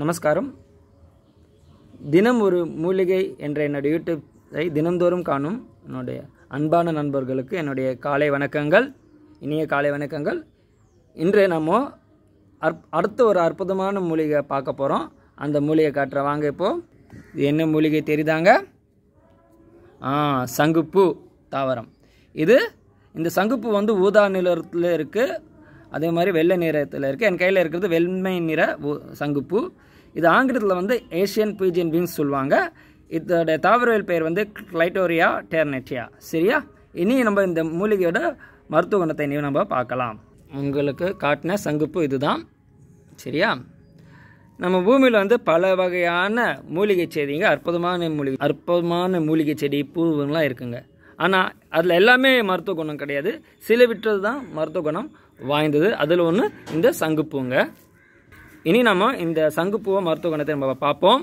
நமஸ்காரம் தினம் ஒரு மூலிகை என்ற என்னுடைய யூடியூப்பை தினம்தோறும் காணும் என்னுடைய அன்பான நண்பர்களுக்கு என்னுடைய காலை வணக்கங்கள் இனிய காலை வணக்கங்கள் இன்று நம்ம அற் அடுத்த ஒரு அற்புதமான மூலிகை பார்க்க போகிறோம் அந்த மூலிகை காட்டுற வாங்க இப்போது இது என்ன மூலிகை தெரியுதாங்க ஆ சங்குப்பூ தாவரம் இது இந்த சங்குப்பூ வந்து ஊதா நிலத்தில் இருக்குது அதே மாதிரி வெள்ளை நிறத்தில் இருக்குது என் கையில் இருக்கிறது வெண்மை நிற சங்குப்பூ இது ஆங்கிலத்தில் வந்து ஏஷியன் பீஜியன் பீன்ஸ் சொல்லுவாங்க இதோட தாவரவியல் பெயர் வந்து கிளைட்டோரியா டேர்னெட்டியா சரியா இனி நம்ம இந்த மூலிகையோட மருத்துவ குணத்தை இனி நம்ம பார்க்கலாம் உங்களுக்கு காட்டின சங்குப்பு இதுதான் சரியா நம்ம பூமியில் வந்து பல வகையான மூலிகை செடிங்க அற்புதமான மூலிகை அற்புதமான மூலிகை செடி பூவுங்களாம் இருக்குங்க ஆனால் அதில் எல்லாமே மருத்துவ குணம் கிடையாது சில விட்டது தான் மருத்துவ குணம் வாய்ந்தது அதில் ஒன்று இந்த சங்குப்பூங்க இனி நம்ம இந்த சங்குப்பூவை மருத்துவ குணத்தை நம்ம பார்ப்போம்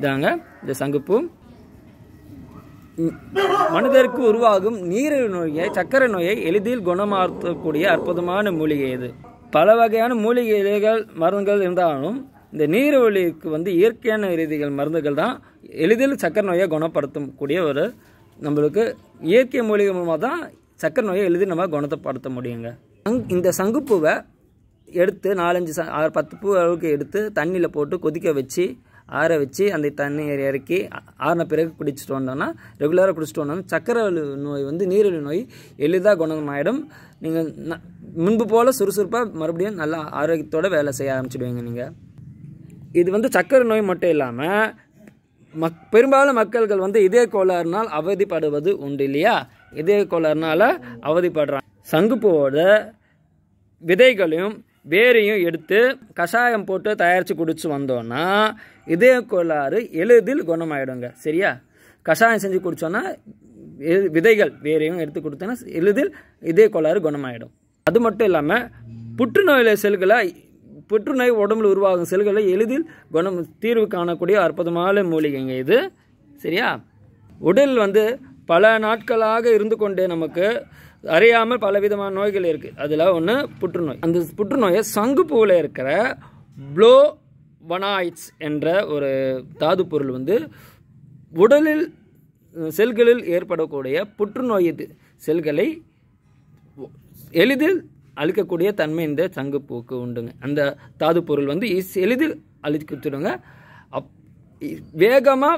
இதாங்க இந்த சங்குப்பூ மனிதருக்கு உருவாகும் நீரிழிவு நோயை சக்கரை நோயை எளிதில் குணமாற்றக்கூடிய அற்புதமான மூலிகை இது பல வகையான மூலிகைகள் மருந்துகள் இருந்தாலும் இந்த நீரிழிவுக்கு வந்து இயற்கையான ரீதிகள் மருந்துகள் தான் எளிதில் சக்கரை நோயை குணப்படுத்தக்கூடிய ஒரு நம்மளுக்கு இயற்கை மூலிகை மூலமாக தான் சக்கரை நோயை எழுதி நம்ம குணத்தைப்படுத்த முடியுங்க சங் இந்த சங்குப்பூவை எடுத்து நாலஞ்சு ச ஆறு பத்து பூ அளவுக்கு எடுத்து தண்ணியில் போட்டு கொதிக்க வச்சு ஆற வச்சு அந்த தண்ணி இறக்கி ஆறின பிறகு குடிச்சிட்டு வந்தோன்னா ரெகுலராக குடிச்சிட்டு வந்தோம்னா சக்கரை நோய் வந்து நீரிழிவு நோய் எளிதாக குணமாயிடும் நீங்கள் முன்பு போல் சுறுசுறுப்பாக மறுபடியும் நல்லா ஆரோக்கியத்தோடு வேலை செய்ய ஆரம்பிச்சிடுவீங்க நீங்கள் இது வந்து சக்கரை நோய் மட்டும் இல்லாமல் மக் பெரும்பாலும் மக்கள்கள் வந்து இதே கோளாறுனால் அவதிப்படுவது உண்டு இல்லையா இதய கோளாறுனால் அவதிப்படுறான் சங்குப்பூவோட விதைகளையும் வேரையும் எடுத்து கஷாயம் போட்டு தயாரித்து குடிச்சு வந்தோன்னா இதய கோளாறு எளிதில் குணமாயிடுங்க சரியா கஷாயம் செஞ்சு குடித்தோன்னா விதைகள் வேரையும் எடுத்து கொடுத்தோன்னா எளிதில் இதய கோளாறு குணமாயிடும் அது மட்டும் இல்லாமல் புற்றுநோயில் செல்களை புற்றுநோய் உடம்புல உருவாகும் செல்களை எளிதில் குணம் தீர்வு காணக்கூடிய அற்புதமான மூலிகைங்க இது சரியா உடல் வந்து பல நாட்களாக இருந்து கொண்டே நமக்கு அறியாமல் பலவிதமான நோய்கள் இருக்குது அதில் ஒன்று புற்றுநோய் அந்த புற்றுநோயை சங்குப்பூவில் இருக்கிற ப்ளோ வனாய்ட்ஸ் என்ற ஒரு தாது பொருள் வந்து உடலில் செல்களில் ஏற்படக்கூடிய புற்றுநோய் இது செல்களை எளிதில் அழிக்கக்கூடிய தன்மை இந்த சங்குப்பூவுக்கு உண்டுங்க அந்த தாது பொருள் வந்து எளிதில் அழிச்சுடுங்க அப் வேகமாக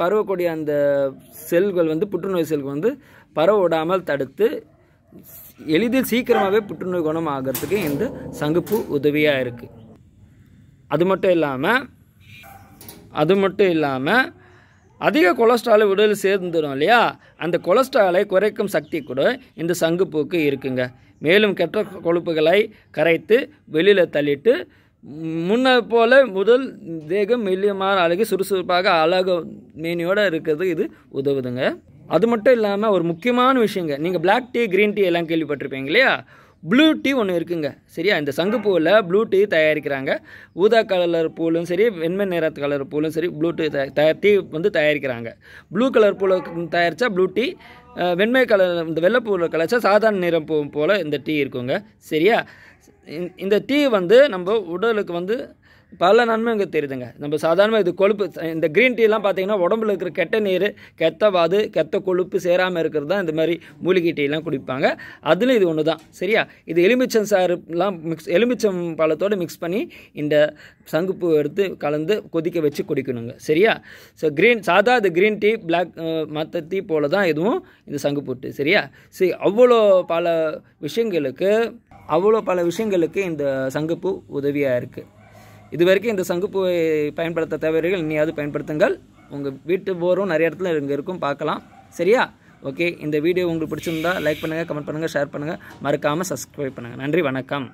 பரவக்கூடிய அந்த செல்கள் வந்து புற்றுநோய் செல்கள் வந்து பரவ விடாமல் தடுத்து எளிதில் சீக்கிரமாகவே புற்றுநோய் குணம் ஆகிறதுக்கு இந்த சங்குப்பு உதவியாக இருக்குது அது மட்டும் இல்லாமல் அது மட்டும் இல்லாமல் அதிக கொலஸ்ட்ராலை உடலில் சேர்ந்துடும் இல்லையா அந்த கொலஸ்ட்ராலை குறைக்கும் சக்தி கூட இந்த சங்குப்பூக்கு இருக்குங்க மேலும் கெட்ட கொழுப்புகளை கரைத்து வெளியில் தள்ளிட்டு முன்ன போல முதல் தேகம் மெல்லியமான அழகு சுறுசுறுப்பாக அழகு மேனியோடு இருக்கிறது இது உதவுதுங்க அது மட்டும் இல்லாமல் ஒரு முக்கியமான விஷயங்க நீங்கள் பிளாக் டீ க்ரீன் டீ எல்லாம் கேள்விப்பட்டிருப்பீங்க இல்லையா ப்ளூ டீ ஒன்று இருக்குங்க சரியா இந்த சங்கு பூவில் ப்ளூ டீ தயாரிக்கிறாங்க ஊதா கலர் பூலும் சரி வெண்மை நிற கலர் பூலும் சரி ப்ளூ டீ தயார் டீ வந்து தயாரிக்கிறாங்க ப்ளூ கலர் பூவில் தயாரித்தா ப்ளூ டீ வெண்மை கலர் இந்த வெள்ளை பூவில் கலச்சா சாதாரண நிறம் பூ போல் இந்த டீ இருக்குங்க சரியா இந்த டீ வந்து நம்ம உடலுக்கு வந்து பல நன்மைங்க தெரியுதுங்க நம்ம சாதாரணமாக இது கொழுப்பு இந்த க்ரீன் டீலாம் பார்த்தீங்கன்னா உடம்புல இருக்கிற கெட்ட நீர் கெத்த வாது கெத்த கொழுப்பு சேராமல் இருக்கிறது தான் இந்த மாதிரி மூலிகை டீலாம் குடிப்பாங்க அதில் இது ஒன்று தான் சரியா இது எலுமிச்சம் சாருலாம் மிக்ஸ் எலுமிச்சம் பழத்தோடு மிக்ஸ் பண்ணி இந்த சங்குப்பு எடுத்து கலந்து கொதிக்க வச்சு குடிக்கணுங்க சரியா ஸோ க்ரீன் சாதா இது க்ரீன் டீ பிளாக் மற்ற டீ போல தான் இதுவும் இந்த சங்குப்பூட்டு சரியா சரி அவ்வளோ பல விஷயங்களுக்கு அவ்வளோ பல விஷயங்களுக்கு இந்த சங்குப்பூ உதவியாக இருக்குது இது வரைக்கும் இந்த சங்குப்பூவை பயன்படுத்த தேவையர்கள் இனியாவது பயன்படுத்துங்கள் உங்கள் வீட்டு போரும் நிறைய இடத்துல இங்கே இருக்கும் பார்க்கலாம் சரியா ஓகே இந்த வீடியோ உங்களுக்கு பிடிச்சிருந்தா லைக் பண்ணுங்கள் கமெண்ட் பண்ணுங்கள் ஷேர் பண்ணுங்கள் மறக்காமல் சப்ஸ்கிரைப் பண்ணுங்கள் நன்றி வணக்கம்